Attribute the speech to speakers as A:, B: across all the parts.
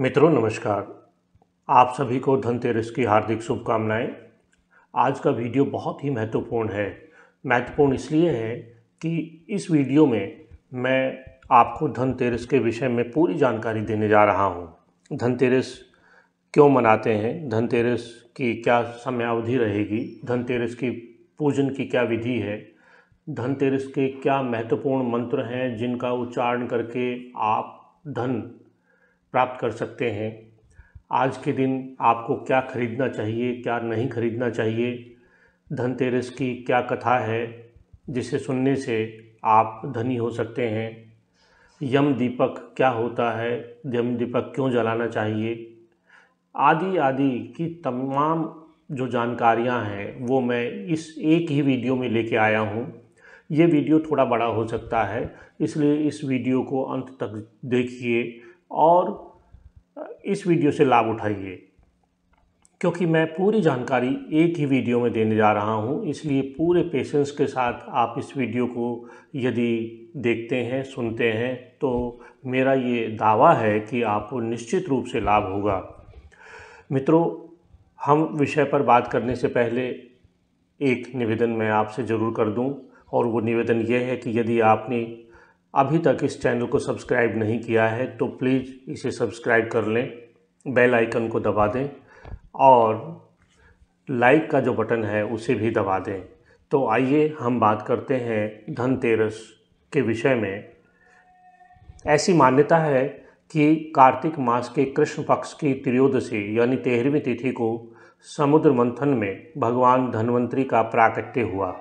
A: मित्रों नमस्कार आप सभी को धनतेरस की हार्दिक शुभकामनाएं आज का वीडियो बहुत ही महत्वपूर्ण है महत्वपूर्ण इसलिए है कि इस वीडियो में मैं आपको धनतेरस के विषय में पूरी जानकारी देने जा रहा हूँ धनतेरस क्यों मनाते हैं धनतेरस की क्या समयावधि रहेगी धनतेरस की पूजन की क्या विधि है धनतेरस के क्या महत्वपूर्ण मंत्र हैं जिनका उच्चारण करके आप धन प्राप्त कर सकते हैं आज के दिन आपको क्या खरीदना चाहिए क्या नहीं खरीदना चाहिए धनतेरस की क्या कथा है जिसे सुनने से आप धनी हो सकते हैं यम दीपक क्या होता है यम दीपक क्यों जलाना चाहिए आदि आदि की तमाम जो जानकारियां हैं वो मैं इस एक ही वीडियो में लेके आया हूँ ये वीडियो थोड़ा बड़ा हो सकता है इसलिए इस वीडियो को अंत तक देखिए और इस वीडियो से लाभ उठाइए क्योंकि मैं पूरी जानकारी एक ही वीडियो में देने जा रहा हूं इसलिए पूरे पेशेंस के साथ आप इस वीडियो को यदि देखते हैं सुनते हैं तो मेरा ये दावा है कि आपको निश्चित रूप से लाभ होगा मित्रों हम विषय पर बात करने से पहले एक निवेदन मैं आपसे ज़रूर कर दूं और वो निवेदन ये है कि यदि आपने अभी तक इस चैनल को सब्सक्राइब नहीं किया है तो प्लीज़ इसे सब्सक्राइब कर लें बेल आइकन को दबा दें और लाइक का जो बटन है उसे भी दबा दें तो आइए हम बात करते हैं धनतेरस के विषय में ऐसी मान्यता है कि कार्तिक मास के कृष्ण पक्ष की त्रियोदशी यानी तेरहवीं तिथि को समुद्र मंथन में भगवान धन्वंतरी का प्राकट्य हुआ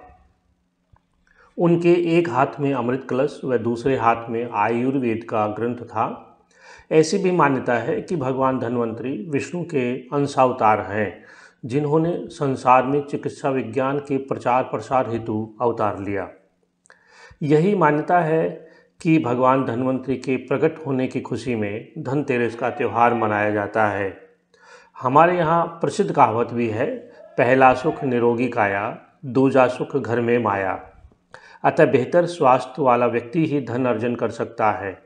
A: उनके एक हाथ में अमृत कलश व दूसरे हाथ में आयुर्वेद का ग्रंथ था ऐसी भी मान्यता है कि भगवान धन्वंतरी विष्णु के अंशावतार हैं जिन्होंने संसार में चिकित्सा विज्ञान के प्रचार प्रसार हेतु अवतार लिया यही मान्यता है कि भगवान धन्वंतरी के प्रकट होने की खुशी में धनतेरस का त्यौहार मनाया जाता है हमारे यहाँ प्रसिद्ध कहावत भी है पहला सुख निरोगी काया दूजा सुख घर में माया अतः बेहतर स्वास्थ्य वाला व्यक्ति ही धन अर्जन कर सकता है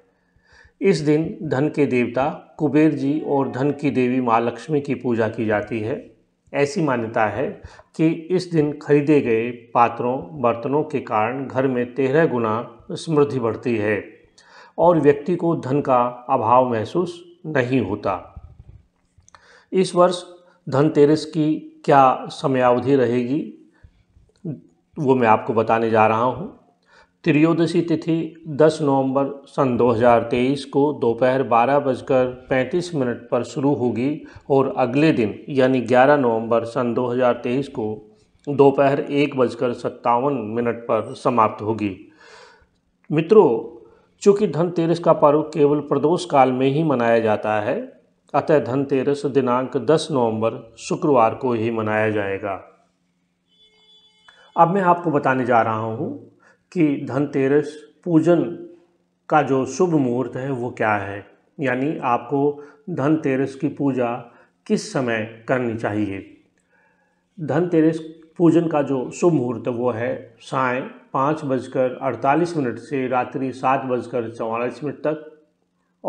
A: इस दिन धन के देवता कुबेर जी और धन की देवी माँ लक्ष्मी की पूजा की जाती है ऐसी मान्यता है कि इस दिन खरीदे गए पात्रों बर्तनों के कारण घर में तेरह गुना समृद्धि बढ़ती है और व्यक्ति को धन का अभाव महसूस नहीं होता इस वर्ष धनतेरस की क्या समयावधि रहेगी वो मैं आपको बताने जा रहा हूँ त्रियोदशी तिथि 10 नवंबर सन 2023 को दोपहर बारह बजकर पैंतीस मिनट पर शुरू होगी और अगले दिन यानी 11 नवंबर सन 2023 को दोपहर एक बजकर सत्तावन मिनट पर समाप्त होगी मित्रों चूँकि धनतेरस का पर्व केवल प्रदोष काल में ही मनाया जाता है अतः धनतेरस दिनांक 10 नवंबर शुक्रवार को ही मनाया जाएगा अब मैं आपको बताने जा रहा हूँ कि धनतेरस पूजन का जो शुभ मुहूर्त है वो क्या है यानी आपको धनतेरस की पूजा किस समय करनी चाहिए धनतेरस पूजन का जो शुभ मुहूर्त वो है साय पाँच बजकर अड़तालीस मिनट से रात्रि सात बजकर चौवालीस मिनट तक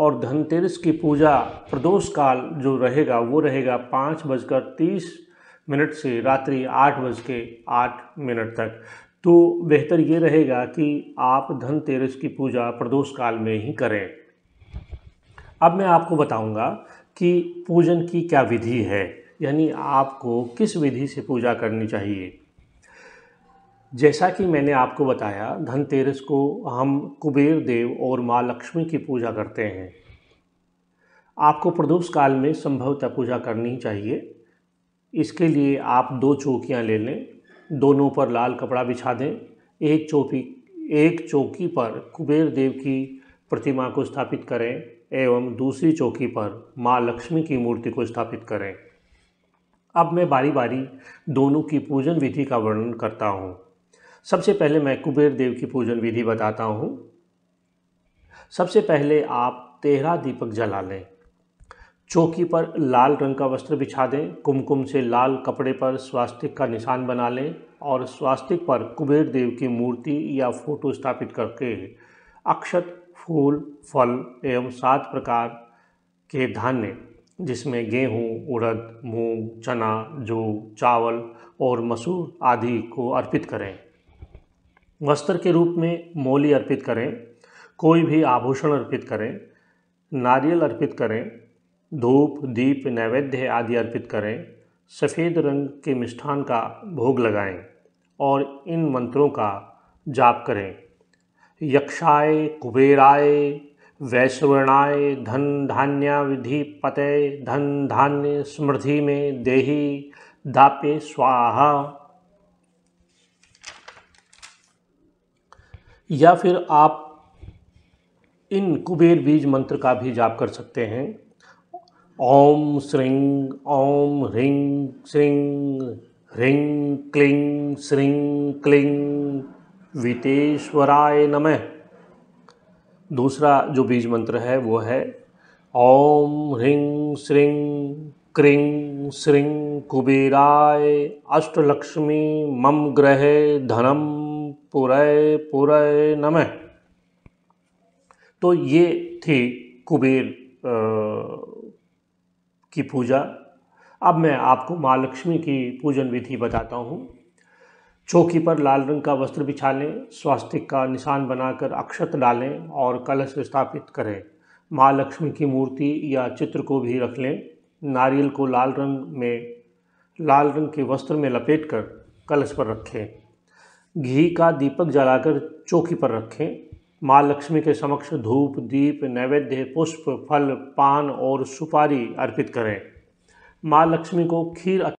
A: और धनतेरस की पूजा प्रदोष काल जो रहेगा वो रहेगा पाँच बजकर तीस मिनट से रात्रि आठ बज के आठ मिनट तक तो बेहतर ये रहेगा कि आप धनतेरस की पूजा प्रदोष काल में ही करें अब मैं आपको बताऊंगा कि पूजन की क्या विधि है यानी आपको किस विधि से पूजा करनी चाहिए जैसा कि मैंने आपको बताया धनतेरस को हम कुबेर देव और माँ लक्ष्मी की पूजा करते हैं आपको प्रदोष काल में संभवतः पूजा करनी चाहिए इसके लिए आप दो चौकियाँ ले लें दोनों पर लाल कपड़ा बिछा दें एक चौकी एक चौकी पर कुबेर देव की प्रतिमा को स्थापित करें एवं दूसरी चौकी पर माँ लक्ष्मी की मूर्ति को स्थापित करें अब मैं बारी बारी दोनों की पूजन विधि का वर्णन करता हूँ सबसे पहले मैं कुबेर देव की पूजन विधि बताता हूँ सबसे पहले आप तेरह दीपक जला लें चौकी पर लाल रंग का वस्त्र बिछा दें कुमकुम से लाल कपड़े पर स्वास्तिक का निशान बना लें और स्वास्तिक पर कुबेर देव की मूर्ति या फोटो स्थापित करके अक्षत फूल फल एवं सात प्रकार के धान्य जिसमें गेहूं, उड़द मूंग चना जो चावल और मसूर आदि को अर्पित करें वस्त्र के रूप में मोली अर्पित करें कोई भी आभूषण अर्पित करें नारियल अर्पित करें धूप दीप नैवेद्य आदि अर्पित करें सफ़ेद रंग के मिष्ठान का भोग लगाएं और इन मंत्रों का जाप करें यक्षाय कुबेराय वैश्वर्णाय धन धान्या विधि पते धन धान्य स्मृति में देही दाप्य स्वाहा या फिर आप इन कुबेर बीज मंत्र का भी जाप कर सकते हैं ओम श्रीं ओम ह्रीं श्रीं ह्रीं क्लीं श्रीं क्लीं वितेश्वराय नमः दूसरा जो बीज मंत्र है वो है ओम ह्रीं श्री क्रीं श्री कुबेराय अष्टलक्ष्मी मम ग्रह धनम पुरय पुरय नमः तो ये थी कुबेर आ, की पूजा अब मैं आपको माँ लक्ष्मी की पूजन विधि बताता हूँ चौकी पर लाल रंग का वस्त्र बिछा लें स्वास्तिक का निशान बनाकर अक्षत डालें और कलश स्थापित करें माँ लक्ष्मी की मूर्ति या चित्र को भी रख लें नारियल को लाल रंग में लाल रंग के वस्त्र में लपेट कर कलश पर रखें घी का दीपक जलाकर चौकी पर रखें माँ लक्ष्मी के समक्ष धूप दीप नैवेद्य पुष्प फल पान और सुपारी अर्पित करें माँ लक्ष्मी को खीर